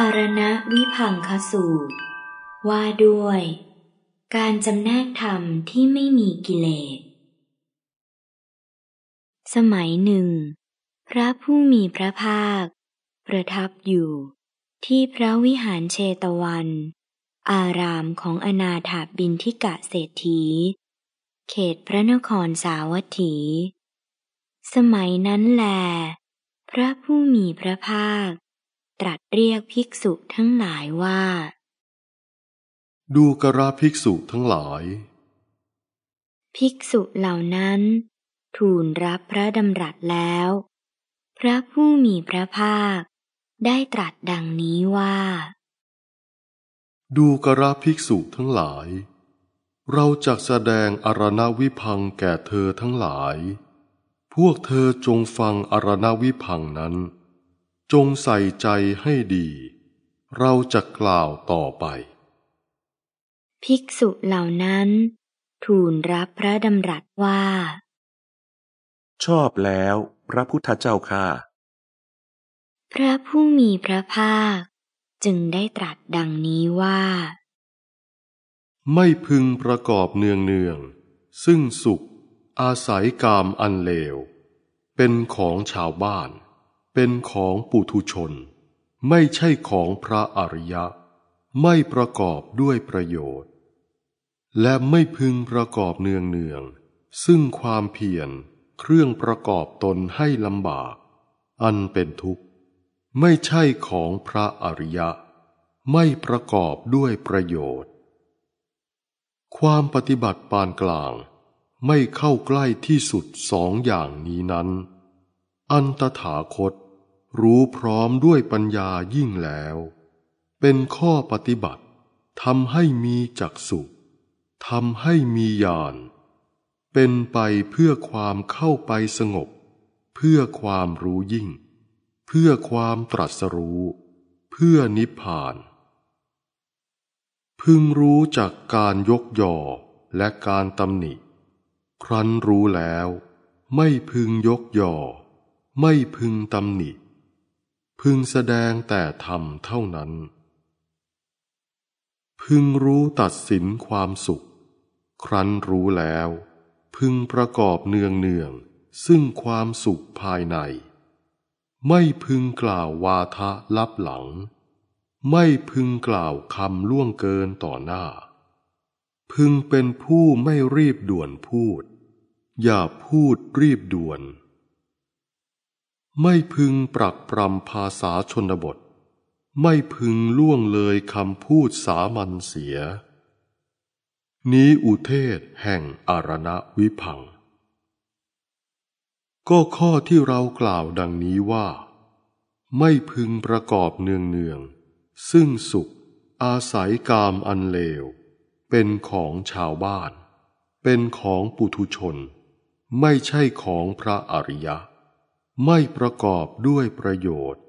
อารณวิพังคสูตร ว่าด้วย การจำแนกธรรมที่ไม่มีกิเลสสมัยหนึ่ง พระผู้มีพระภาค ประทับอยู่ที่พระวิหารเชตวัน อารามของอนาถาบินทิกะเศรษฐี เขตพระนครสาวัตถี สมัยนั้นแล พระผู้มีพระภาคตรัสเรียกภิกษุทั้งหลายว่า ดูกระภิกษุทั้งหลาย ภิกษุเหล่านั้น ทูลรับพระดำรัสแล้ว พระผู้มีพระภาคได้ตรัสดังนี้ว่า ดูกระภิกษุทั้งหลาย เราจะแสดงอารณวิพังแก่เธอทั้งหลาย พวกเธอจงฟังอารณวิพังนั้นจงใส่ใจให้ดี เราจะกล่าวต่อไป ภิกษุเหล่านั้น ทูลรับพระดำรัสว่า ชอบแล้วพระพุทธเจ้าค่ะ พระผู้มีพระภาคจึงได้ตรัสดังนี้ว่า ไม่พึงประกอบเนืองเนือง ซึ่งสุขอาศัยกามอันเลว เป็นของชาวบ้านเป็นของปุถุชน ไม่ใช่ของพระอริยะ ไม่ประกอบด้วยประโยชน์ และไม่พึงประกอบเนืองเนืองซึ่งความเพียรเครื่องประกอบตนให้ลำบาก อันเป็นทุกข์ ไม่ใช่ของพระอริยะ ไม่ประกอบด้วยประโยชน์ ความปฏิบัติปานกลาง ไม่เข้าใกล้ที่สุดสองอย่างนี้นั้น อันตถาคตรู้พร้อมด้วยปัญญายิ่งแล้ว เป็นข้อปฏิบัติทำให้มีจักสุทำให้มีญาณ เป็นไปเพื่อความเข้าไปสงบ เพื่อความรู้ยิ่ง เพื่อความตรัสรู้ เพื่อนิพพาน พึงรู้จากการยกยอและการตำหนิ ครั้นรู้แล้ว ไม่พึงยกยอ ไม่พึงตำหนิพึงแสดงแต่ธรรมเท่านั้น พึงรู้ตัดสินความสุข ครั้นรู้แล้ว พึงประกอบเนืองเนืองซึ่งความสุขภายใน ไม่พึงกล่าววาทะลับหลัง ไม่พึงกล่าวคำล่วงเกินต่อหน้า พึงเป็นผู้ไม่รีบด่วนพูด อย่าพูดรีบด่วนไม่พึงปรักปรำภาษาชนบท ไม่พึงล่วงเลยคำพูดสามัญเสีย นี้อุเทศแห่งอารณวิพัง ก็ข้อที่เรากล่าวดังนี้ว่า ไม่พึงประกอบเนืองเนืองซึ่งสุขอาศัยกามอันเลว เป็นของชาวบ้าน เป็นของปุถุชน ไม่ใช่ของพระอริยะไม่ประกอบด้วยประโยชน์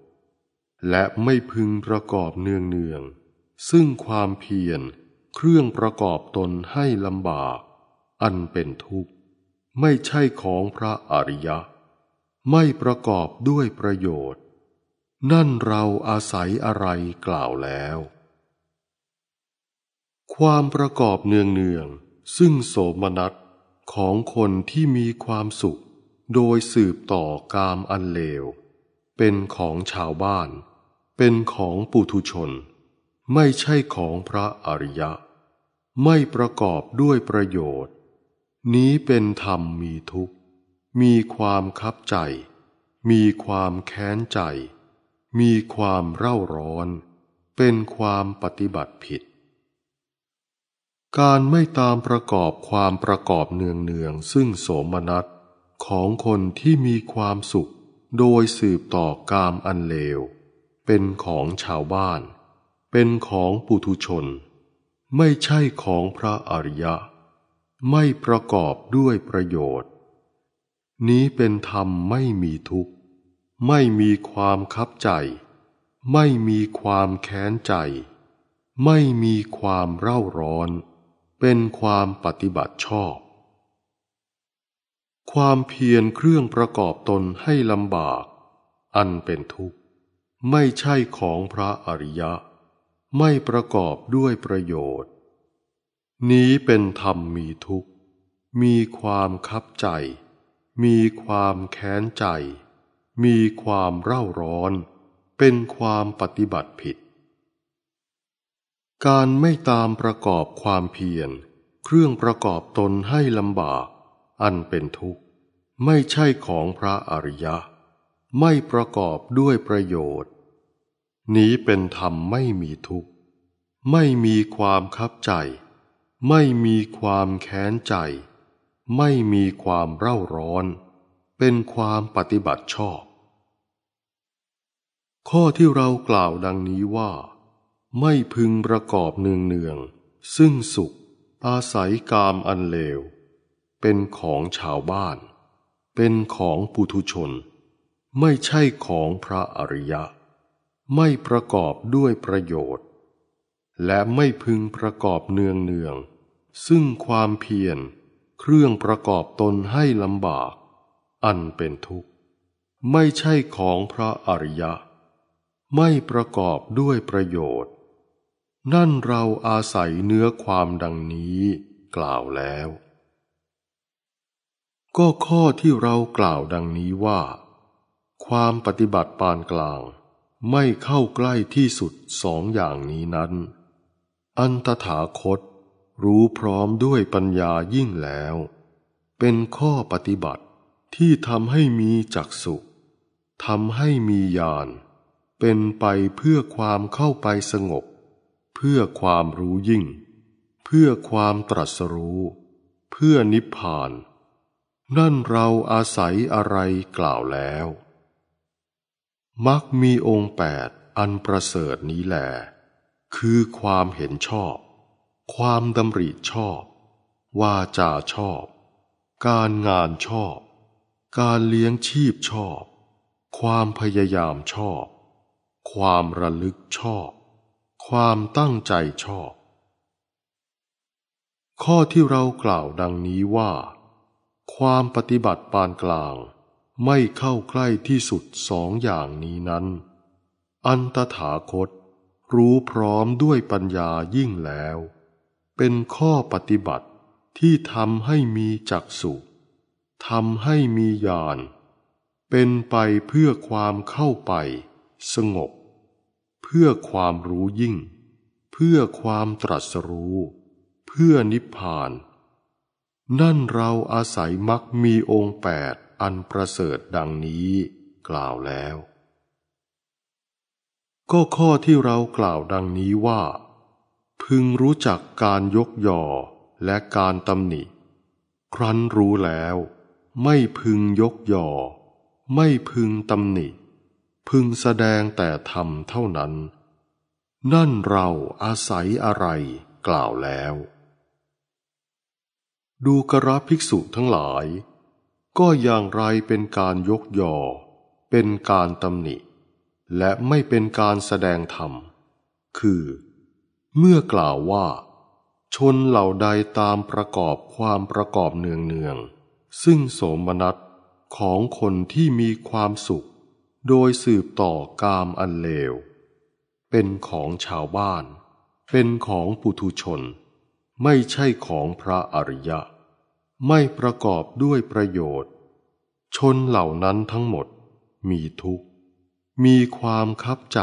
และไม่พึงประกอบเนืองเนืองซึ่งความเพียรเครื่องประกอบตนให้ลำบาก อันเป็นทุกข์ ไม่ใช่ของพระอริยะ ไม่ประกอบด้วยประโยชน์ นั่นเราอาศัยอะไรกล่าวแล้ว ความประกอบเนืองเนืองซึ่งโสมนัสของคนที่มีความสุขโดยสืบต่อกามอันเลว เป็นของชาวบ้าน เป็นของปุถุชน ไม่ใช่ของพระอริยะ ไม่ประกอบด้วยประโยชน์ นี้เป็นธรรมมีทุกข์ มีความคับใจ มีความแค้นใจ มีความเร่าร้อน เป็นความปฏิบัติผิด การไม่ตามประกอบความประกอบเนืองๆซึ่งโสมนัสของคนที่มีความสุขโดยสืบต่อกามอันเลว เป็นของชาวบ้าน เป็นของปุถุชน ไม่ใช่ของพระอริยะ ไม่ประกอบด้วยประโยชน์ นี้เป็นธรรมไม่มีทุกข์ ไม่มีความคับใจ ไม่มีความแค้นใจ ไม่มีความเร่าร้อน เป็นความปฏิบัติชอบความเพียรเครื่องประกอบตนให้ลำบาก อันเป็นทุกข์ ไม่ใช่ของพระอริยะ ไม่ประกอบด้วยประโยชน์ นี้เป็นธรรมมีทุกข์ มีความคับใจ มีความแค้นใจ มีความเร่าร้อนเป็นความปฏิบัติผิด การไม่ตามประกอบความเพียรเครื่องประกอบตนให้ลำบากอันเป็นทุกข์ไม่ใช่ของพระอริยะ ไม่ประกอบด้วยประโยชน์ นี้เป็นธรรมไม่มีทุกข์ ไม่มีความคับใจ ไม่มีความแค้นใจ ไม่มีความเร่าร้อน เป็นความปฏิบัติชอบ ข้อที่เรากล่าวดังนี้ว่า ไม่พึงประกอบเนืองเนือง ซึ่งสุขอาศัยกามอันเลวเป็นของชาวบ้าน เป็นของปุถุชน ไม่ใช่ของพระอริยะ ไม่ประกอบด้วยประโยชน์ และไม่พึงประกอบเนืองเนือง ซึ่งความเพียรเครื่องประกอบตนให้ลำบาก อันเป็นทุกข์ ไม่ใช่ของพระอริยะ ไม่ประกอบด้วยประโยชน์ นั่นเราอาศัยเนื้อความดังนี้กล่าวแล้วก็ข้อที่เรากล่าวดังนี้ว่า ความปฏิบัติปานกลาง ไม่เข้าใกล้ที่สุดสองอย่างนี้นั้น อันตถาคตรู้พร้อมด้วยปัญญายิ่งแล้ว เป็นข้อปฏิบัติที่ทำให้มีจักสุทำให้มีญาณเป็นไปเพื่อความเข้าไปสงบ เพื่อความรู้ยิ่ง เพื่อความตรัสรู้ เพื่อนิพพานนั่นเราอาศัยอะไรกล่าวแล้ว มักมีองค์แปดอันประเสริฐนี้แหลคือความเห็นชอบ ความดำริชอบวาจาชอบ การงานชอบ การเลี้ยงชีพชอบ ความพยายามชอบ ความระลึกชอบ ความตั้งใจชอบ ข้อที่เรากล่าวดังนี้ว่าความปฏิบัติปานกลาง ไม่เข้าใกล้ที่สุดสองอย่างนี้นั้น อันตถาคตรู้พร้อมด้วยปัญญายิ่งแล้ว เป็นข้อปฏิบัติที่ทำให้มีจักสุทำให้มีญาณเป็นไปเพื่อความเข้าไปสงบ เพื่อความรู้ยิ่ง เพื่อความตรัสรู้ เพื่อนิพพานนั่นเราอาศัยมักมีองค์แปดอันประเสริฐดังนี้กล่าวแล้ว ก็ข้อที่เรากล่าวดังนี้ว่า พึงรู้จักการยกยอและการตำหนิ ครั้นรู้แล้ว ไม่พึงยกยอไม่พึงตำหนิ พึงแสดงแต่ธรรมเท่านั้น นั่นเราอาศัยอะไรกล่าวแล้วดูกระภิกษุทั้งหลาย ก็อย่างไรเป็นการยกยอเป็นการตำหนิ และไม่เป็นการแสดงธรรม คือ เมื่อกล่าวว่า ชนเหล่าใดตามประกอบความประกอบเนืองเนืองซึ่งโสมนัสของคนที่มีความสุข โดยสืบต่อกามอันเลว เป็นของชาวบ้าน เป็นของปุถุชนไม่ใช่ของพระอริยะ ไม่ประกอบด้วยประโยชน์ ชนเหล่านั้นทั้งหมดมีทุกข์ มีความคับใจ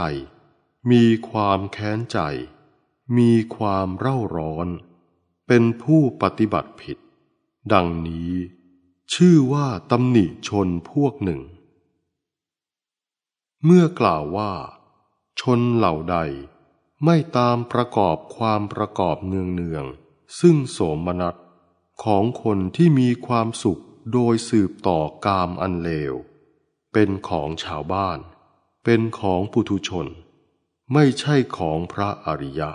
มีความแค้นใจ มีความเร่าร้อน เป็นผู้ปฏิบัติผิด ดังนี้ ชื่อว่าตำหนิชนพวกหนึ่ง เมื่อกล่าวว่าชนเหล่าใดไม่ตามประกอบความประกอบเนืองเนืองซึ่งโสมนัสของคนที่มีความสุขโดยสืบต่อกามอันเลว เป็นของชาวบ้าน เป็นของปุถุชน ไม่ใช่ของพระอริยะ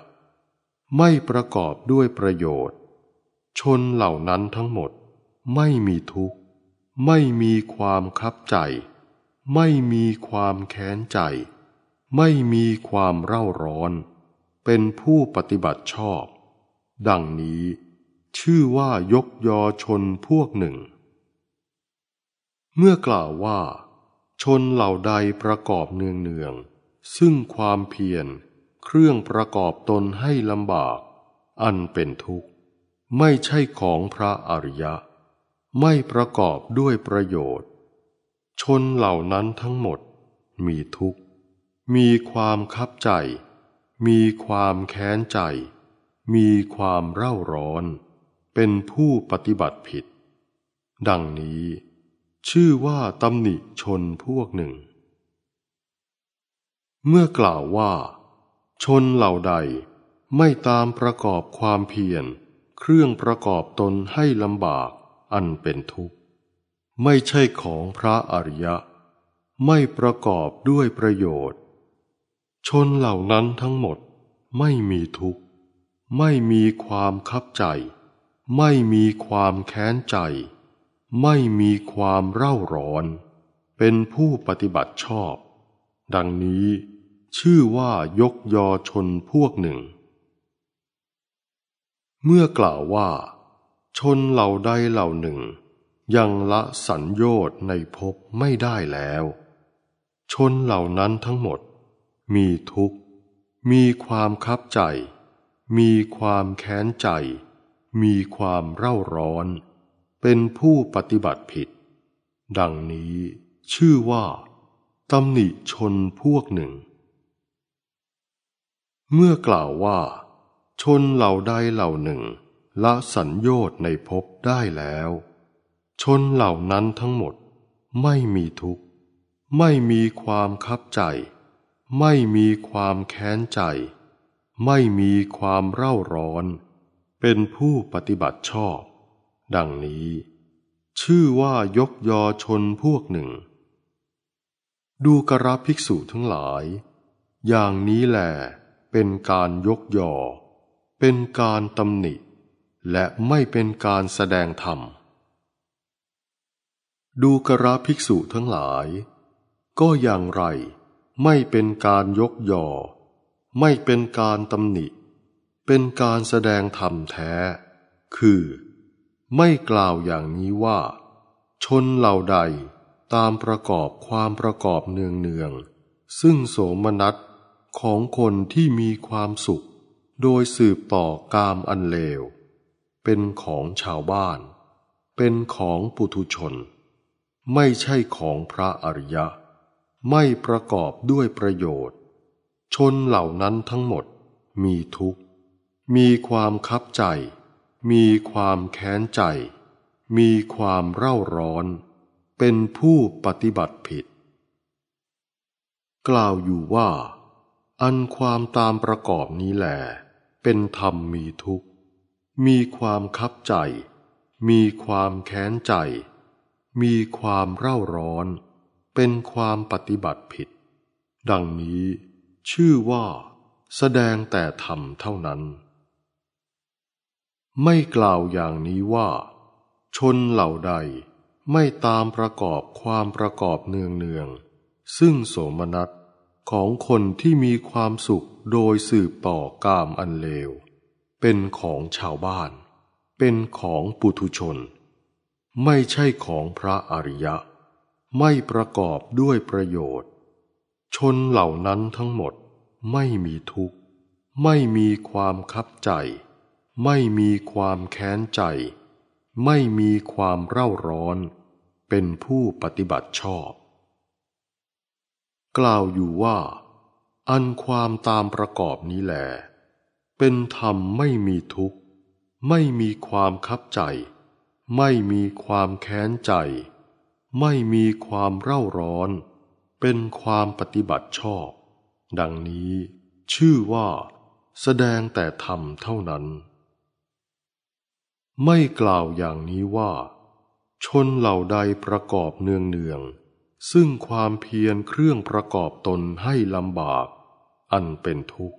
ไม่ประกอบด้วยประโยชน์ ชนเหล่านั้นทั้งหมดไม่มีทุกข์ ไม่มีความคับใจ ไม่มีความแค้นใจ ไม่มีความเร่าร้อน เป็นผู้ปฏิบัติชอบดังนี้ชื่อว่ายกยอชนพวกหนึ่ง เมื่อกล่าวว่าชนเหล่าใดประกอบเนืองเนืองซึ่งความเพียรเครื่องประกอบตนให้ลำบาก อันเป็นทุกข์ ไม่ใช่ของพระอริยะ ไม่ประกอบด้วยประโยชน์ ชนเหล่านั้นทั้งหมดมีทุกข์ มีความคับใจ มีความแค้นใจมีความเร่าร้อนเป็นผู้ปฏิบัติผิด ดังนี้ ชื่อว่าตำหนิชนพวกหนึ่ง เมื่อกล่าวว่า ชนเหล่าใดไม่ตามประกอบความเพียรเครื่องประกอบตนให้ลำบากอันเป็นทุกข์ ไม่ใช่ของพระอริยะ ไม่ประกอบด้วยประโยชน์ ชนเหล่านั้นทั้งหมดไม่มีทุกข์ไม่มีความคับใจ ไม่มีความแค้นใจ ไม่มีความเร่าร้อน เป็นผู้ปฏิบัติชอบ ดังนี้ชื่อว่ายกยอชนพวกหนึ่ง เมื่อกล่าวว่า ชนเหล่าใดเหล่าหนึ่งยังละสัญโยน์ในภพไม่ได้แล้ว ชนเหล่านั้นทั้งหมด มีทุกข์ มีความคับใจมีความแค้นใจ มีความเร่าร้อน เป็นผู้ปฏิบัติผิด ดังนี้ชื่อว่าตำหนิชนพวกหนึ่ง เมื่อกล่าวว่าชนเหล่าใดเหล่าหนึ่ง ละสัญญชน์ในภพได้แล้ว ชนเหล่านั้นทั้งหมดไม่มีทุกข์ ไม่มีความคับใจ ไม่มีความแค้นใจไม่มีความเร่าร้อน เป็นผู้ปฏิบัติชอบ ดังนี้ ชื่อว่ายกยอชนพวกหนึ่ง ดูกระภิกษุทั้งหลาย อย่างนี้แหลเป็นการยกยอ เป็นการตำหนิและไม่เป็นการแสดงธรรม ดูกระภิกษุทั้งหลาย ก็อย่างไรไม่เป็นการยกยอไม่เป็นการตำหนิ เป็นการแสดงธรรมแท้ คือ ไม่กล่าวอย่างนี้ว่า ชนเหล่าใดตามประกอบความประกอบเนืองเนืองซึ่งโสมนัสของคนที่มีความสุข โดยสืบต่อกามอันเลว เป็นของชาวบ้าน เป็นของปุถุชน ไม่ใช่ของพระอริยะ ไม่ประกอบด้วยประโยชน์ชนเหล่านั้นทั้งหมดมีทุกข์ มีความคับใจ มีความแค้นใจ มีความเร่าร้อน เป็นผู้ปฏิบัติผิด กล่าวอยู่ว่า อันความตามประกอบนี้แหล เป็นธรรมมีทุกข์ มีความคับใจ มีความแค้นใจ มีความเร่าร้อน เป็นความปฏิบัติผิด ดังนี้ชื่อว่าแสดงแต่ธรรมเท่านั้น ไม่กล่าวอย่างนี้ว่า ชนเหล่าใดไม่ตามประกอบความประกอบเนืองเนืองซึ่งโสมนัสของคนที่มีความสุขโดยสืบต่อกามอันเลว เป็นของชาวบ้าน เป็นของปุถุชน ไม่ใช่ของพระอริยะ ไม่ประกอบด้วยประโยชน์ชนเหล่านั้นทั้งหมดไม่มีทุกข์ ไม่มีความคับใจ ไม่มีความแค้นใจ ไม่มีความเร่าร้อน เป็นผู้ปฏิบัติชอบ กล่าวอยู่ว่า อันความตามประกอบนี้แหลเป็นธรรมไม่มีทุกข์ ไม่มีความคับใจ ไม่มีความแค้นใจ ไม่มีความเร่าร้อนเป็นความปฏิบัติชอบ ดังนี้ชื่อว่าแสดงแต่ธรรมเท่านั้น ไม่กล่าวอย่างนี้ว่า ชนเหล่าใดประกอบเนืองเนืองซึ่งความเพียรเครื่องประกอบตนให้ลำบาก อันเป็นทุกข์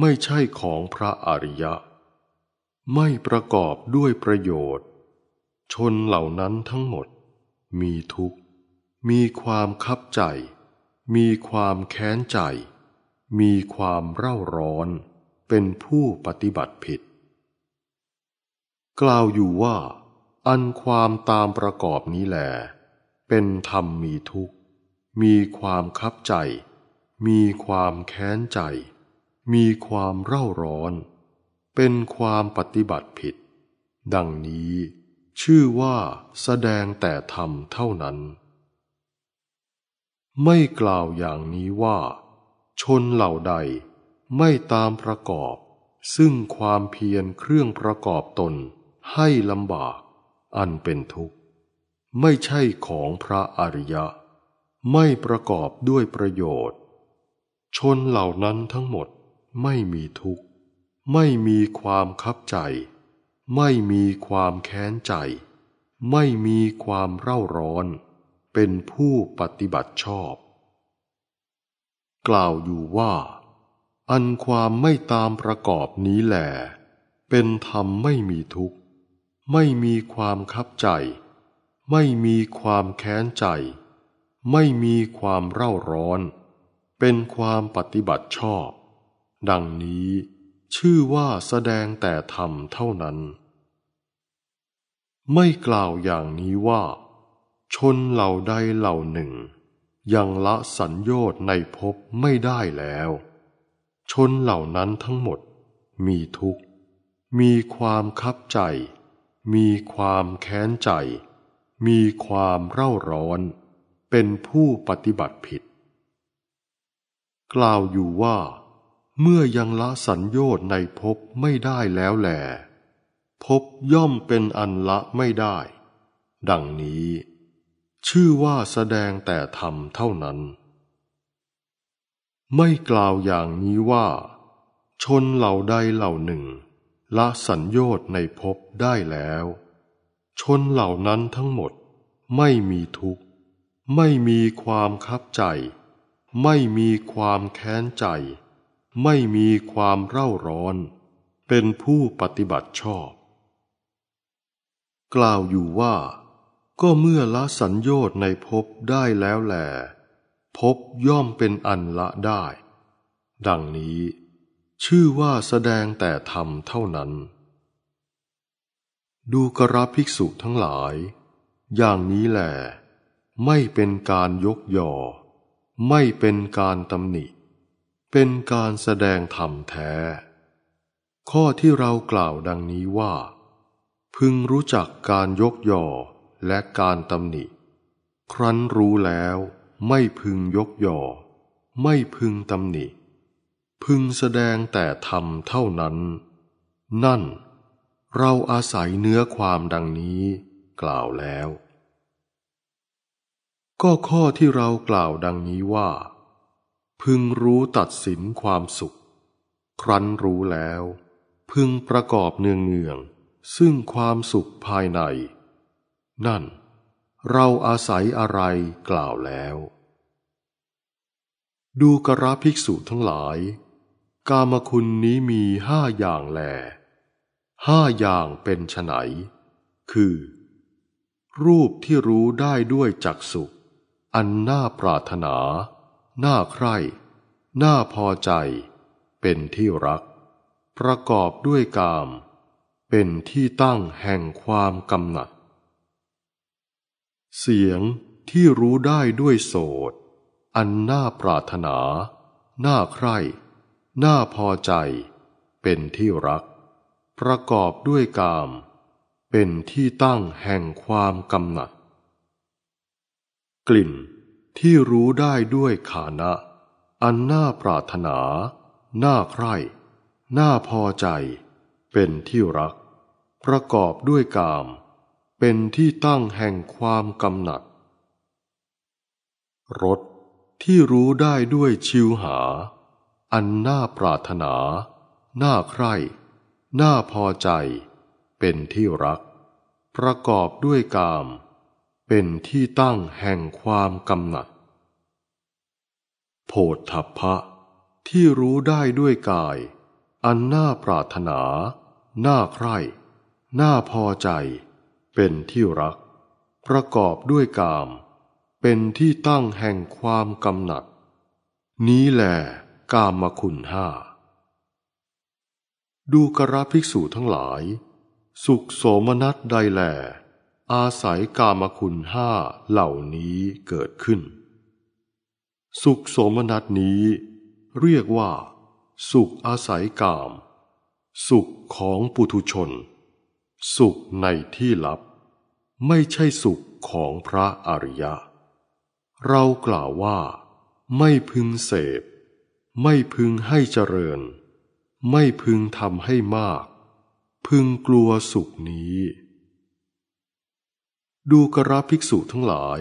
ไม่ใช่ของพระอริยะ ไม่ประกอบด้วยประโยชน์ ชนเหล่านั้นทั้งหมดมีทุกข์มีความคับใจ มีความแค้นใจ มีความเร่าร้อน เป็นผู้ปฏิบัติผิด กล่าวอยู่ว่า อันความตามประกอบนี้แหล เป็นธรรมมีทุกข์ มีความคับใจ มีความแค้นใจ มีความเร่าร้อน เป็นความปฏิบัติผิด ดังนี้ ชื่อว่าแสดงแต่ธรรมเท่านั้นไม่กล่าวอย่างนี้ว่า ชนเหล่าใดไม่ตามประกอบ ซึ่งความเพียรเครื่องประกอบตนให้ลำบาก อันเป็นทุกข์ ไม่ใช่ของพระอริยะ ไม่ประกอบด้วยประโยชน์ ชนเหล่านั้นทั้งหมดไม่มีทุกข์ ไม่มีความคับใจ ไม่มีความแค้นใจ ไม่มีความเร่าร้อนเป็นผู้ปฏิบัติชอบ กล่าวอยู่ว่า อันความไม่ตามประกอบนี้แหลเป็นธรรมไม่มีทุกข์ ไม่มีความคับใจ ไม่มีความแค้นใจ ไม่มีความเร่าร้อน เป็นความปฏิบัติชอบ ดังนี้ชื่อว่าแสดงแต่ธรรมเท่านั้น ไม่กล่าวอย่างนี้ว่าชนเหล่าใดเหล่าหนึ่ง ยังละสัญญนณในภพไม่ได้แล้ว ชนเหล่านั้นทั้งหมดมีทุกข์ มีความคับใจ มีความแค้นใจ มีความเร่าร้อนเป็นผู้ปฏิบัติผิด กล่าวอยู่ว่า เมื่อยังละสัญญนณในภพไม่ได้แล้วแหลภพย่อมเป็นอันละไม่ได้ ดังนี้ชื่อว่าแสดงแต่ธรรมเท่านั้น ไม่กล่าวอย่างนี้ว่า ชนเหล่าใดเหล่าหนึ่ง ละสัญญชน์ในภพได้แล้ว ชนเหล่านั้นทั้งหมดไม่มีทุกข์ ไม่มีความคับใจ ไม่มีความแค้นใจ ไม่มีความเร่าร้อนเป็นผู้ปฏิบัติชอบ กล่าวอยู่ว่าก็เมื่อละสัญโยน์ในภพได้แล้วแหลภพย่อมเป็นอันละได้ ดังนี้ ชื่อว่าแสดงแต่ธรรมเท่านั้น ดูกระภิกษุทั้งหลาย อย่างนี้แหลไม่เป็นการยกยอไม่เป็นการตำหนิ เป็นการแสดงธรรมแท้ ข้อที่เรากล่าวดังนี้ว่า พึงรู้จักการยกยอและการตำหนิ ครั้นรู้แล้ว ไม่พึงยกย่อ ไม่พึงตำหนิ พึงแสดงแต่ธรรมเท่านั้น นั่น เราอาศัยเนื้อความดังนี้ กล่าวแล้ว ก็ข้อที่เรากล่าวดังนี้ว่า พึงรู้ตัดสินความสุข ครั้นรู้แล้ว พึงประกอบเนืองเนืองซึ่งความสุขภายในนั่นเราอาศัยอะไรกล่าวแล้ว ดูกระภิกษุทั้งหลาย กามคุณนี้มีห้าอย่างแลห้าอย่างเป็นไฉนคือ รูปที่รู้ได้ด้วยจักสุอันน่าปรารถนา น่าใคร่ น่าพอใจ เป็นที่รัก ประกอบด้วยกาม เป็นที่ตั้งแห่งความกำหนัดเสียงที่รู้ได้ด้วยโสดอันน่าปรารถนา น่าใคร่ น่าพอใจ เป็นที่รัก ประกอบด้วยกาม เป็นที่ตั้งแห่งความกำหนัด กลิ่นที่รู้ได้ด้วยขานะ อันน่าปรารถนา น่าใคร่ น่าพอใจ เป็นที่รัก ประกอบด้วยกามเป็นที่ตั้งแห่งความกำหนัดรสที่รู้ได้ด้วยชิวหา อันน่าปรารถนา น่าใคร่ น่าพอใจ เป็นที่รัก ประกอบด้วยกาม เป็นที่ตั้งแห่งความกำหนัด โพธพะที่รู้ได้ด้วยกาย อันน่าปรารถนา น่าใคร่ น่าพอใจเป็นที่รักประกอบด้วยกาม เป็นที่ตั้งแห่งความกำหนัด นี้แหละกามคุณห้าดูกระภิกษุทั้งหลาย สุขโสมนัสใดแหลอาศัยกามคุณห้าเหล่านี้เกิดขึ้น สุขโสมนัสนี้เรียกว่า สุขอาศัยกาม สุขของปุถุชนสุขในที่ลับ ไม่ใช่สุขของพระอริยะ เรากล่าวว่าไม่พึงเสพ ไม่พึงให้เจริญ ไม่พึงทำให้มาก พึงกลัวสุขนี้ ดูกระภิกษุทั้งหลาย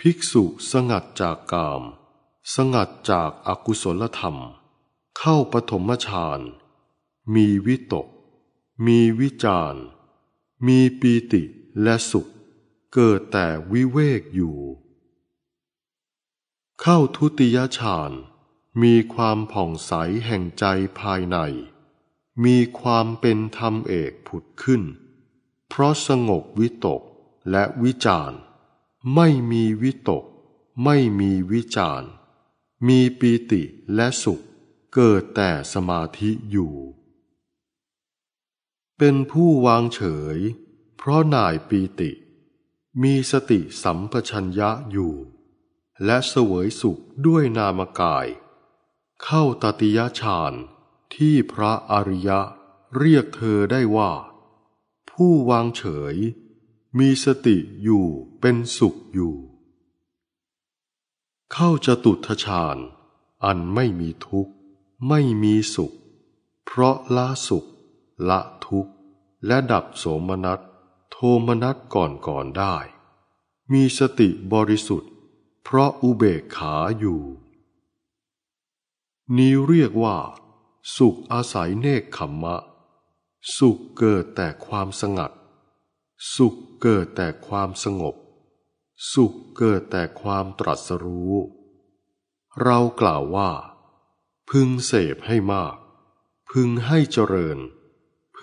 ภิกษุสงัดจากกาม สงัดจากอากุศลธรรม เข้าปฐมฌานมีวิตกมีวิจาร มีปีติและสุข เกิดแต่วิเวกอยู่ เข้าทุติยฌานมีความผ่องใสแห่งใจภายใน มีความเป็นธรรมเอกผุดขึ้น เพราะสงบวิตกและวิจารไม่มีวิตกไม่มีวิจาร มีปีติและสุข เกิดแต่สมาธิอยู่เป็นผู้วางเฉย เพราะหน่ายปีติ มีสติสัมปชัญญะอยู่ และเสวยสุขด้วยนามกาย เข้าตติยฌานที่พระอริยะเรียกเธอได้ว่า ผู้วางเฉยมีสติอยู่เป็นสุขอยู่ เข้าจตุทฌานอันไม่มีทุกข์ ไม่มีสุข เพราะละสุขละและดับโสมนัสโทมนัสก่อนก่อนได้ มีสติบริสุทธิ์ เพราะอุเบกขาอยู่ นี้เรียกว่า สุขอาศัยเนคขมมะ สุขเกิดแต่ความสงัด สุขเกิดแต่ความสงบ สุขเกิดแต่ความตรัสรู้ เรากล่าวว่า พึงเสพให้มาก พึงให้เจริญ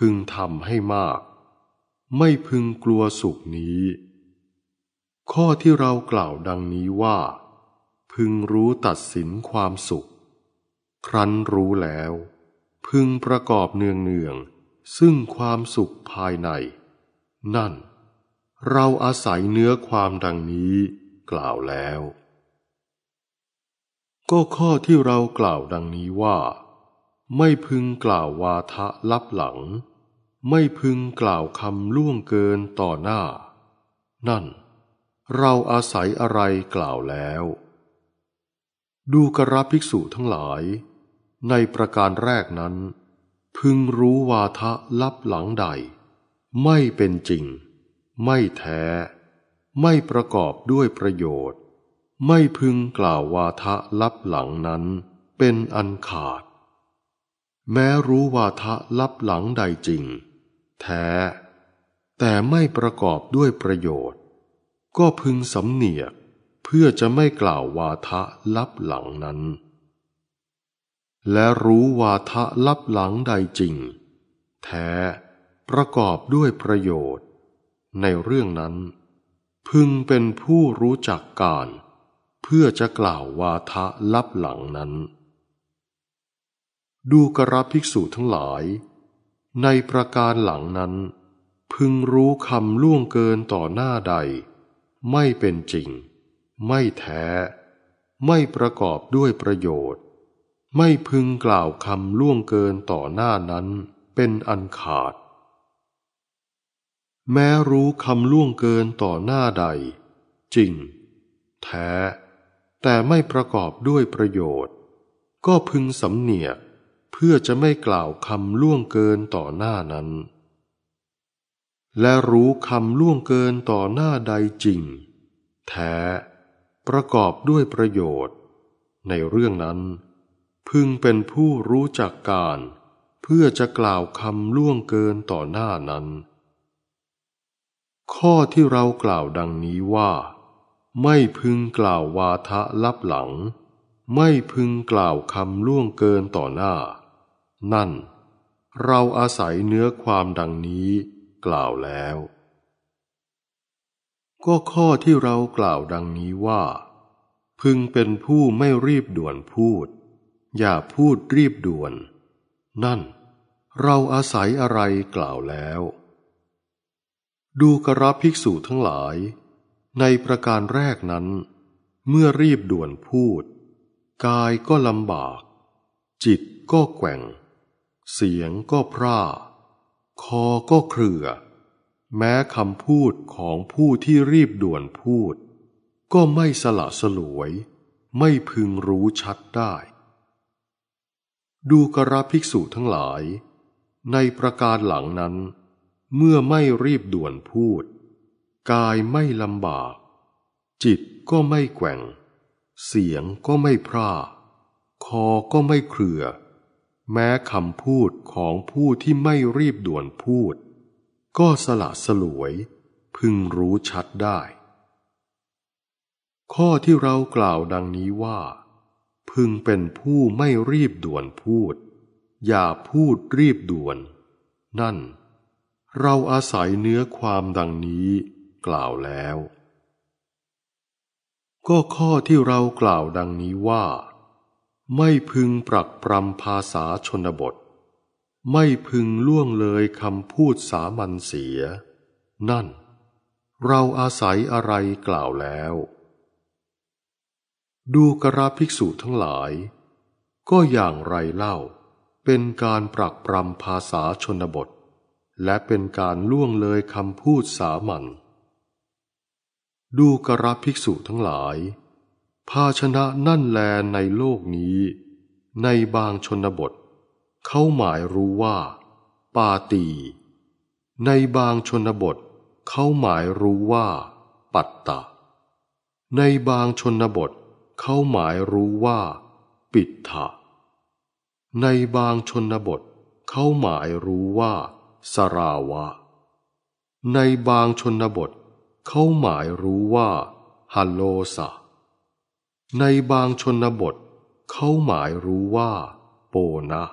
พึงทำให้มาก ไม่พึงกลัวสุขนี้ ข้อที่เรากล่าวดังนี้ว่า พึงรู้ตัดสินความสุข ครั้นรู้แล้ว พึงประกอบเนืองเนืองซึ่งความสุขภายใน นั่นเราอาศัยเนื้อความดังนี้กล่าวแล้ว ก็ข้อที่เรากล่าวดังนี้ว่าไม่พึงกล่าววาทะลับหลัง ไม่พึงกล่าวคำล่วงเกินต่อหน้า นั่นเราอาศัยอะไรกล่าวแล้ว ดูกระภิกษุทั้งหลายในประการแรกนั้น พึงรู้วาทะลับหลังใดไม่เป็นจริง ไม่แท้ไม่ประกอบด้วยประโยชน์ ไม่พึงกล่าววาทะลับหลังนั้นเป็นอันขาดแม้รู้วาทะลับหลังใดจริงแท้แต่ไม่ประกอบด้วยประโยชน์ ก็พึงสำเนียกเพื่อจะไม่กล่าววาทะลับหลังนั้น และรู้วาทะลับหลังใดจริงแท้ประกอบด้วยประโยชน์ ในเรื่องนั้น พึงเป็นผู้รู้จักการ เพื่อจะกล่าววาทะลับหลังนั้นดูกระภิกษุทั้งหลายในประการหลังนั้น พึงรู้คำล่วงเกินต่อหน้าใดไม่เป็นจริง ไม่แท้ไม่ประกอบด้วยประโยชน์ ไม่พึงกล่าวคำล่วงเกินต่อหน้านั้นเป็นอันขาด แม้รู้คำล่วงเกินต่อหน้าใด จริง แท้แต่ไม่ประกอบด้วยประโยชน์ ก็พึงสำเนียกเพื่อจะไม่กล่าวคำล่วงเกินต่อหน้านั้น และรู้คำล่วงเกินต่อหน้าใดจริง แท้ ประกอบด้วยประโยชน์ ในเรื่องนั้น พึงเป็นผู้รู้จักการ เพื่อจะกล่าวคำล่วงเกินต่อหน้านั้น ข้อที่เรากล่าวดังนี้ว่า ไม่พึงกล่าววาทะลับหลัง ไม่พึงกล่าวคำล่วงเกินต่อหน้านั่นเราอาศัยเนื้อความดังนี้กล่าวแล้ว ก็ข้อที่เรากล่าวดังนี้ว่า พึงเป็นผู้ไม่รีบด่วนพูด อย่าพูดรีบด่วน นั่นเราอาศัยอะไรกล่าวแล้ว ดูกระภิกษุทั้งหลาย ในประการแรกนั้น เมื่อรีบด่วนพูด กายก็ลำบาก จิตก็แกว่งเสียงก็พร่าคอก็เครือ แม้คำพูดของผู้ที่รีบด่วนพูด ก็ไม่สละสลวย ไม่พึงรู้ชัดได้ ดูกระภิกษุทั้งหลาย ในประการหลังนั้น เมื่อไม่รีบด่วนพูด กายไม่ลำบาก จิตก็ไม่แกว่งเสียงก็ไม่พร่าคอก็ไม่เครือแม้คำพูดของผู้ที่ไม่รีบด่วนพูด ก็สละสลวยพึงรู้ชัดได้ ข้อที่เรากล่าวดังนี้ว่า พึงเป็นผู้ไม่รีบด่วนพูด อย่าพูดรีบด่วน นั่นเราอาศัยเนื้อความดังนี้กล่าวแล้ว ก็ข้อที่เรากล่าวดังนี้ว่าไม่พึงปรักปรำภาษาชนบท ไม่พึงล่วงเลยคำพูดสามัญเสีย นั่น เราอาศัยอะไรกล่าวแล้ว ดูกราภิกษุทั้งหลาย ก็อย่างไรเล่าเป็นการปรักปรำภาษาชนบท และเป็นการล่วงเลยคำพูดสามัญดูกราภิกษุทั้งหลายภาชนะนั่นแลในโลกนี้ ในบางชนบทเขาหมายรู้ว่า ปาตี ในบางชนบทเขาหมายรู้ว่าปัตตะในบางชนบทเขาหมายรู้ว่าปิดถะในบางชนบทเขาหมายรู้ว่า สราวะในบางชนบทเขาหมายรู้ว่าฮัลโลสะในบางชนบทเขาหมายรู้ว่า โปนะ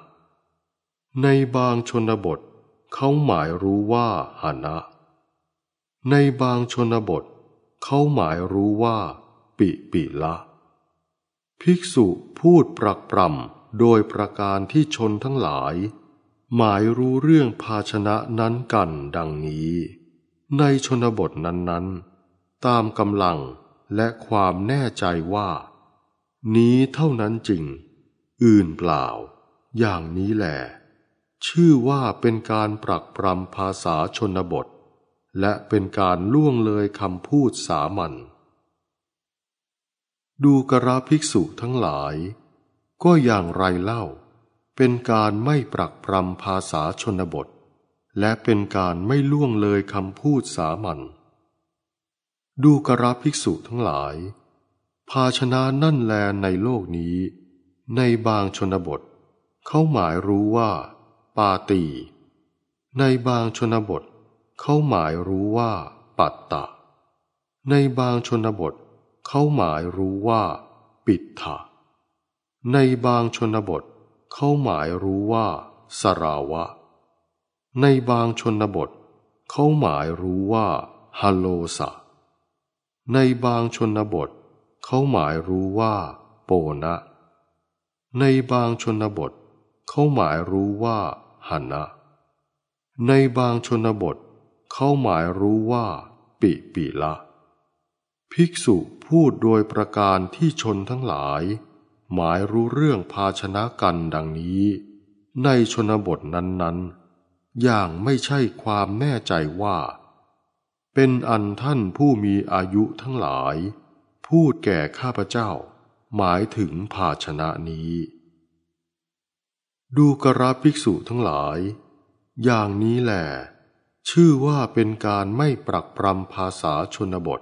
ในบางชนบทเขาหมายรู้ว่าหานะในบางชนบทเขาหมายรู้ว่า ปิปิละ ภิกษุพูดปรักปรำโดยประการที่ชนทั้งหลาย หมายรู้เรื่องภาชนะนั้นกันดังนี้ ในชนบทนั้น ๆ ตามกำลังและความแน่ใจว่านี้เท่านั้นจริง อื่นเปล่า อย่างนี้แหลชื่อว่าเป็นการปรักปรำภาษาชนบท และเป็นการล่วงเลยคำพูดสามัญ ดูกระภิกษุทั้งหลาย ก็อย่างไรเล่า เป็นการไม่ปรักปรำภาษาชนบท และเป็นการไม่ล่วงเลยคำพูดสามัญ ดูกระภิกษุทั้งหลายภาชนะนั่นแลในโลกนี้ ในบางชนบทเขาหมายรู้ว่า ปาตีในบางชนบทเขาหมายรู้ว่าปัตตะในบางชนบทเขาหมายรู้ว่า ปิดถะในบางชนบทเขาหมายรู้ว่า สราวะ ในบางชนบทเขาหมายรู้ว่าฮัลโลสะ ในบางชนบทเขาหมายรู้ว่าโปนะในบางชนบทเขาหมายรู้ว่าหันะในบางชนบทเขาหมายรู้ว่าปิปิละภิกษุพูดโดยประการที่ชนทั้งหลาย หมายรู้เรื่องภาชนะกันดังนี้ ในชนบทนั้น ๆ อย่างไม่ใช่ความแน่ใจว่า เป็นอันท่านผู้มีอายุทั้งหลายพูดแก่ข้าพเจ้า หมายถึงภาชนะนี้ ดูกระภิกษุทั้งหลาย อย่างนี้แหละชื่อว่าเป็นการไม่ปรักปรำภาษาชนบท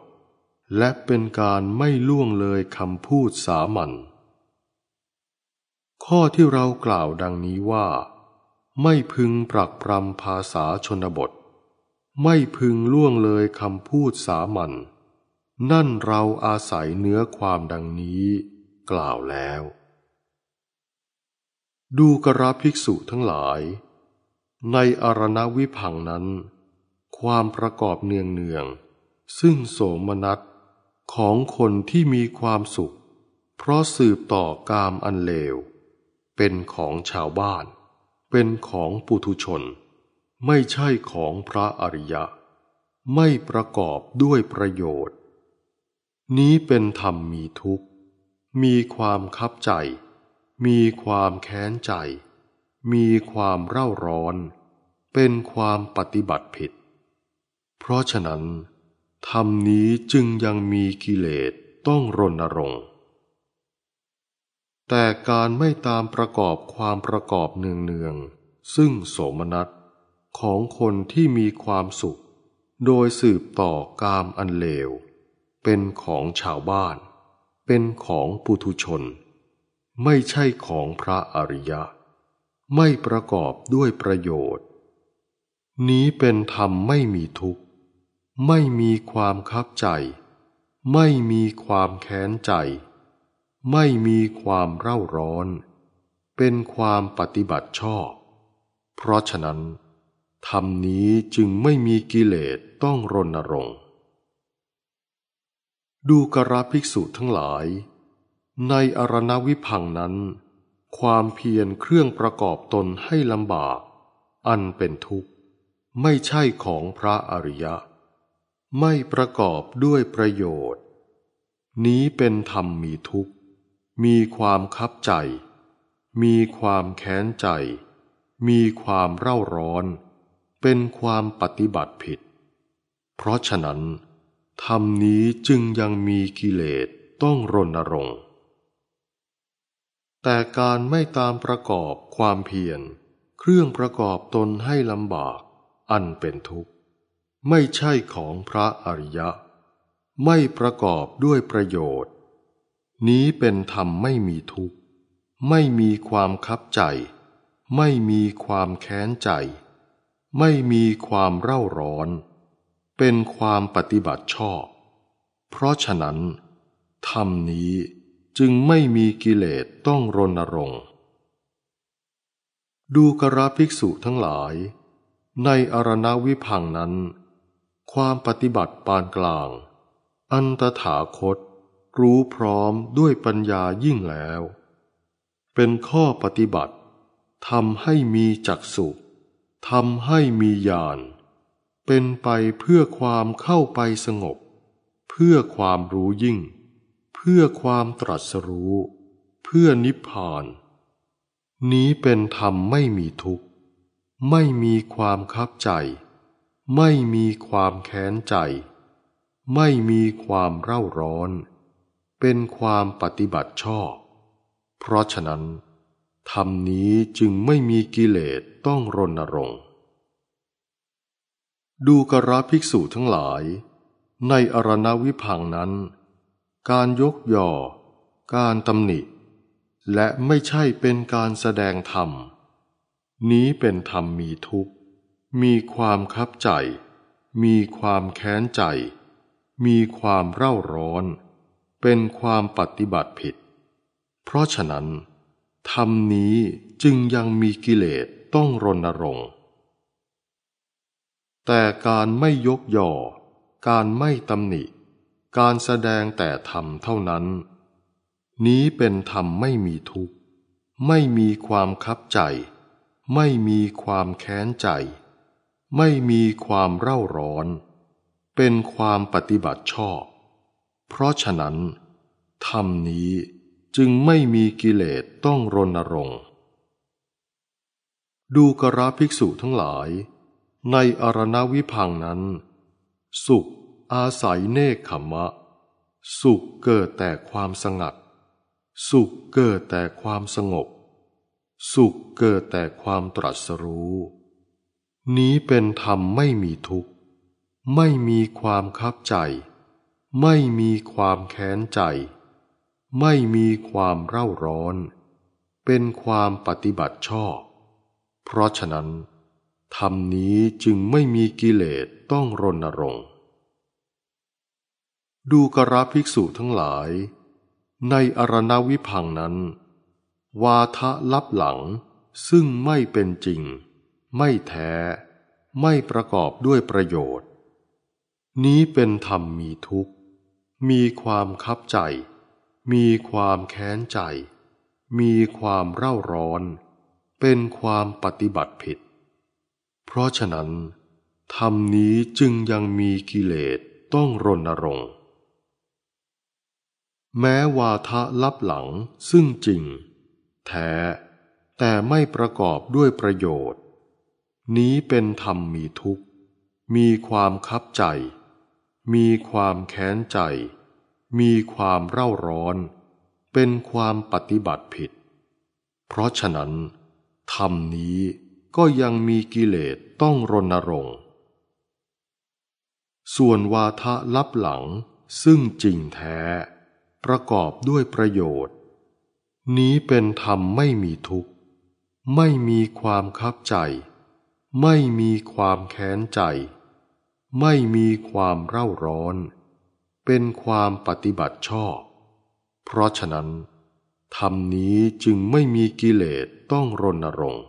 และเป็นการไม่ล่วงเลยคำพูดสามัญข้อที่เรากล่าวดังนี้ว่า ไม่พึงปรักปรำภาษาชนบท ไม่พึงล่วงเลยคำพูดสามัญนั่นเราอาศัยเนื้อความดังนี้กล่าวแล้ว ดูกระภิกษุทั้งหลาย ในอารณวิพังนั้น ความประกอบเนืองเนืองซึ่งโสมนัสของคนที่มีความสุข เพราะสืบต่อกามอันเลว เป็นของชาวบ้าน เป็นของปุถุชน ไม่ใช่ของพระอริยะ ไม่ประกอบด้วยประโยชน์นี้เป็นธรรมมีทุกข์ มีความคับใจ มีความแค้นใจ มีความเร่าร้อน เป็นความปฏิบัติผิด เพราะฉะนั้น ธรรมนี้จึงยังมีกิเลสต้องรณรงค์ แต่การไม่ตามประกอบความประกอบเนืองๆ ซึ่งโสมนัสของคนที่มีความสุข โดยสืบต่อกามอันเลวเป็นของชาวบ้าน เป็นของปุถุชน ไม่ใช่ของพระอริยะ ไม่ประกอบด้วยประโยชน์ นี้เป็นธรรมไม่มีทุกข์ ไม่มีความคับใจ ไม่มีความแค้นใจ ไม่มีความเร่าร้อน เป็นความปฏิบัติชอบ เพราะฉะนั้น ธรรมนี้จึงไม่มีกิเลสต้องรณรงค์ดูกระภิกษุทั้งหลาย ในอรณวิพังนั้น ความเพียรเครื่องประกอบตนให้ลำบาก อันเป็นทุกข์ ไม่ใช่ของพระอริยะ ไม่ประกอบด้วยประโยชน์ นี้เป็นธรรมมีทุกข์ มีความคับใจ มีความแค้นใจ มีความเร่าร้อน เป็นความปฏิบัติผิด เพราะฉะนั้นธรรมนี้จึงยังมีกิเลสต้องรณรงค์ แต่การไม่ตามประกอบความเพียร เครื่องประกอบตนให้ลำบากอันเป็นทุกข์ ไม่ใช่ของพระอริยะ ไม่ประกอบด้วยประโยชน์ นี้เป็นธรรมไม่มีทุกข์ ไม่มีความคับใจ ไม่มีความแค้นใจ ไม่มีความเร่าร้อนเป็นความปฏิบัติชอบ เพราะฉะนั้น ธรรมนี้จึงไม่มีกิเลสต้องรณรงค์ ดูกราภิกษุทั้งหลาย ในอรณวิพังนั้น ความปฏิบัติปานกลาง อันตถาคตรู้พร้อมด้วยปัญญายิ่งแล้ว เป็นข้อปฏิบัติทำให้มีจักสุทำให้มีญาณเป็นไปเพื่อความเข้าไปสงบ เพื่อความรู้ยิ่ง เพื่อความตรัสรู้ เพื่อนิพพานนี้เป็นธรรมไม่มีทุกข์ ไม่มีความคับใจ ไม่มีความแค้นใจ ไม่มีความเร่าร้อน เป็นความปฏิบัติชอบ เพราะฉะนั้น ธรรมนี้จึงไม่มีกิเลสต้องรณรงค์ดูกระภิกษุทั้งหลาย ในอรณวิพังนั้น การยกย่อการตำหนิและไม่ใช่เป็นการแสดงธรรม นี้เป็นธรรมมีทุกข์ มีความคับใจ มีความแค้นใจ มีความเร่าร้อน เป็นความปฏิบัติผิด เพราะฉะนั้น ธรรมนี้จึงยังมีกิเลสต้องรณรงค์แต่การไม่ยกย่อ การไม่ตำหนิ การแสดงแต่ธรรมเท่านั้น นี้เป็นธรรมไม่มีทุกข์ไม่มีความคับใจ ไม่มีความแค้นใจ ไม่มีความเร่าร้อน เป็นความปฏิบัติชอบ เพราะฉะนั้น ธรรมนี้จึงไม่มีกิเลสต้องรณรงค์ ดูกระภิกษุทั้งหลายในอารณวิพังนั้น สุขอาศัยเนคขมะ สุขเกิดแต่ความสงัดสุขเกิดแต่ความสงบ สุขเกิดแต่ความตรัสรู้ นี้เป็นธรรมไม่มีทุกข์ไม่มีความคับใจ ไม่มีความแค้นใจ ไม่มีความเร่าร้อน เป็นความปฏิบัติชอบ เพราะฉะนั้นธรรมนี้จึงไม่มีกิเลสต้องรณรงค์ ดูกราภิกษุทั้งหลาย ในอรณวิพังนั้น วาทะลับหลังซึ่งไม่เป็นจริง ไม่แท้ไม่ประกอบด้วยประโยชน์ นี้เป็นธรรมมีทุกข์ มีความคับใจ มีความแค้นใจ มีความเร่าร้อน เป็นความปฏิบัติผิดเพราะฉะนั้นธรรมนี้จึงยังมีกิเลสต้องรณรงค์ แม้วาทะลับหลังซึ่งจริงแท้แต่ไม่ประกอบด้วยประโยชน์ นี้เป็นธรรมมีทุกข์ มีความคับใจ มีความแค้นใจ มีความเร่าร้อน เป็นความปฏิบัติผิด เพราะฉะนั้น ธรรมนี้ก็ยังมีกิเลสต้องรณรงค์ ส่วนวาทะลับหลังซึ่งจริงแท้ ประกอบด้วยประโยชน์ นี้เป็นธรรมไม่มีทุกข์ ไม่มีความคับใจ ไม่มีความแค้นใจ ไม่มีความเร่าร้อน เป็นความปฏิบัติชอบ เพราะฉะนั้น ธรรมนี้จึงไม่มีกิเลสต้องรณรงค์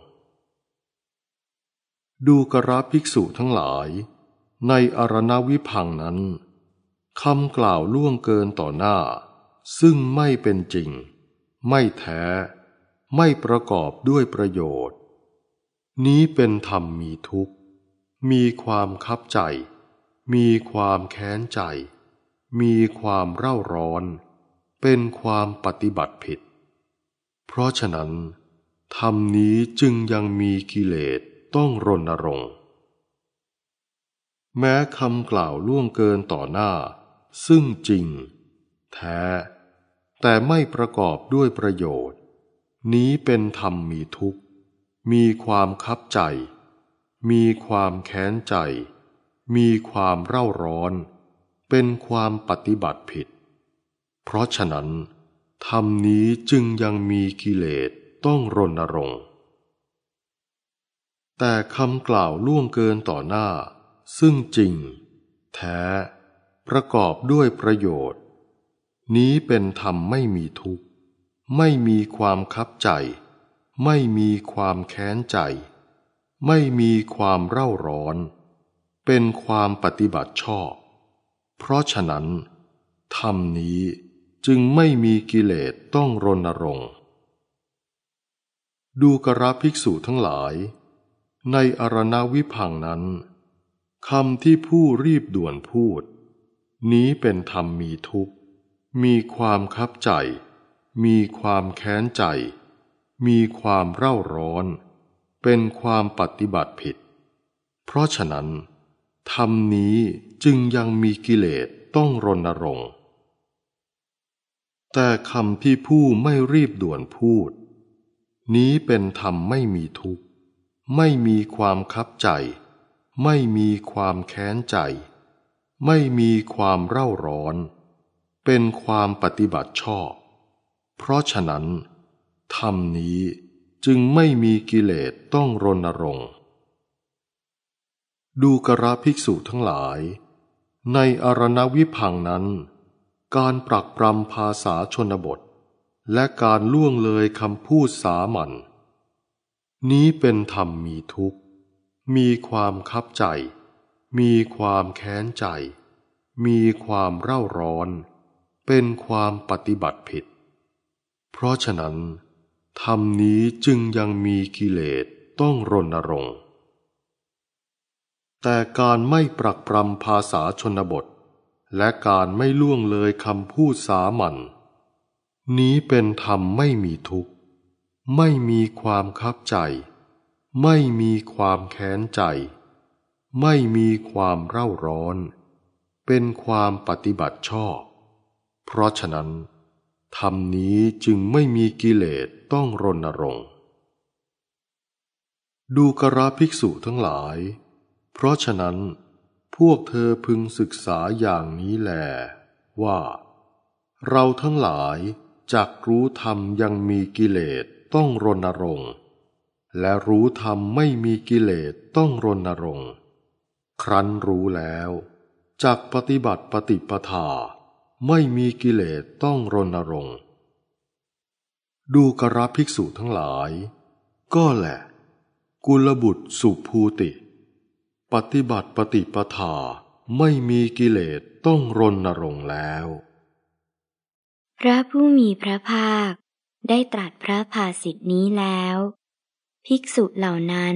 ดูกระภิกษุทั้งหลาย ในอารณวิพังนั้น คำกล่าวล่วงเกินต่อหน้า ซึ่งไม่เป็นจริง ไม่แท้ ไม่ประกอบด้วยประโยชน์ นี้เป็นธรรมมีทุกข์ มีความคับใจ มีความแค้นใจ มีความเร่าร้อน เป็นความปฏิบัติผิด เพราะฉะนั้น ธรรมนี้จึงยังมีกิเลสต้องรณรงค์ แม้คำกล่าวล่วงเกินต่อหน้า ซึ่งจริง แท้ แต่ไม่ประกอบด้วยประโยชน์ นี้เป็นธรรมมีทุกข์ มีความคับใจ มีความแค้นใจ มีความเร่าร้อน เป็นความปฏิบัติผิด เพราะฉะนั้น ธรรมนี้จึงยังมีกิเลสต้องรณรงค์แต่คำกล่าวล่วงเกินต่อหน้า ซึ่งจริง แท้ประกอบด้วยประโยชน์ นี้เป็นธรรมไม่มีทุกข์ ไม่มีความคับใจ ไม่มีความแค้นใจ ไม่มีความเร่าร้อน เป็นความปฏิบัติชอบ เพราะฉะนั้น ธรรมนี้จึงไม่มีกิเลสต้องรณรงค์ ดูกระภิกษุทั้งหลายในอรณวิพังนั้นคำที่ผู้รีบด่วนพูด นี้เป็นธรรมมีทุกข์ มีความคับใจ มีความแค้นใจ มีความเร่าร้อน เป็นความปฏิบัติผิด เพราะฉะนั้น ธรรมนี้จึงยังมีกิเลสต้องรณรงค์ แต่คำที่ผู้ไม่รีบด่วนพูด นี้เป็นธรรมไม่มีทุกข์ไม่มีความคับใจ ไม่มีความแค้นใจ ไม่มีความเร่าร้อน เป็นความปฏิบัติชอบ เพราะฉะนั้น ธรรมนี้จึงไม่มีกิเลสต้องรณรงค์ ดูกระภิกษุทั้งหลาย ในอารณวิพังนั้น การปรักปรำภาษาชนบท และการล่วงเลยคำพูดสามัญนี้เป็นธรรมมีทุกข์ มีความคับใจ มีความแค้นใจ มีความเร่าร้อน เป็นความปฏิบัติผิด เพราะฉะนั้นธรรมนี้จึงยังมีกิเลสต้องรณรงค์ แต่การไม่ปรักปรำภาษาชนบท และการไม่ล่วงเลยคำพูดสามัญนนี้เป็นธรรมไม่มีทุกข์ไม่มีความคับใจ ไม่มีความแค้นใจ ไม่มีความเร่าร้อน เป็นความปฏิบัติชอบ เพราะฉะนั้นธรรมนี้จึงไม่มีกิเลสต้องรณรงค์ ดูกราภิกษุทั้งหลาย เพราะฉะนั้น พวกเธอพึงศึกษาอย่างนี้แหลว่า เราทั้งหลายจักรู้ธรรมยังมีกิเลสต้องรณรงค์ และรู้ธรรมไม่มีกิเลสต้องรณรงค์ ครั้นรู้แล้วจากปฏิบัติปฏิปทา ไม่มีกิเลสต้องรณรงค์ ดูกระภิกษุทั้งหลาย ก็แหละ กุลบุตรสุภูติ ปฏิบัติปฏิปทาไม่มีกิเลสต้องรณรงค์แล้วพระผู้มีพระภาคได้ตรัสพระภาสิทธินี้แล้ว ภิกษุเหล่านั้น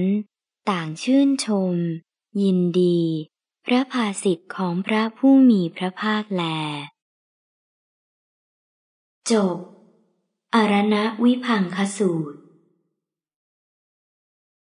ต่างชื่นชม ยินดี พระภาสิทธิของพระผู้มีพระภาคแลจบ อรณะวิพังคสูตร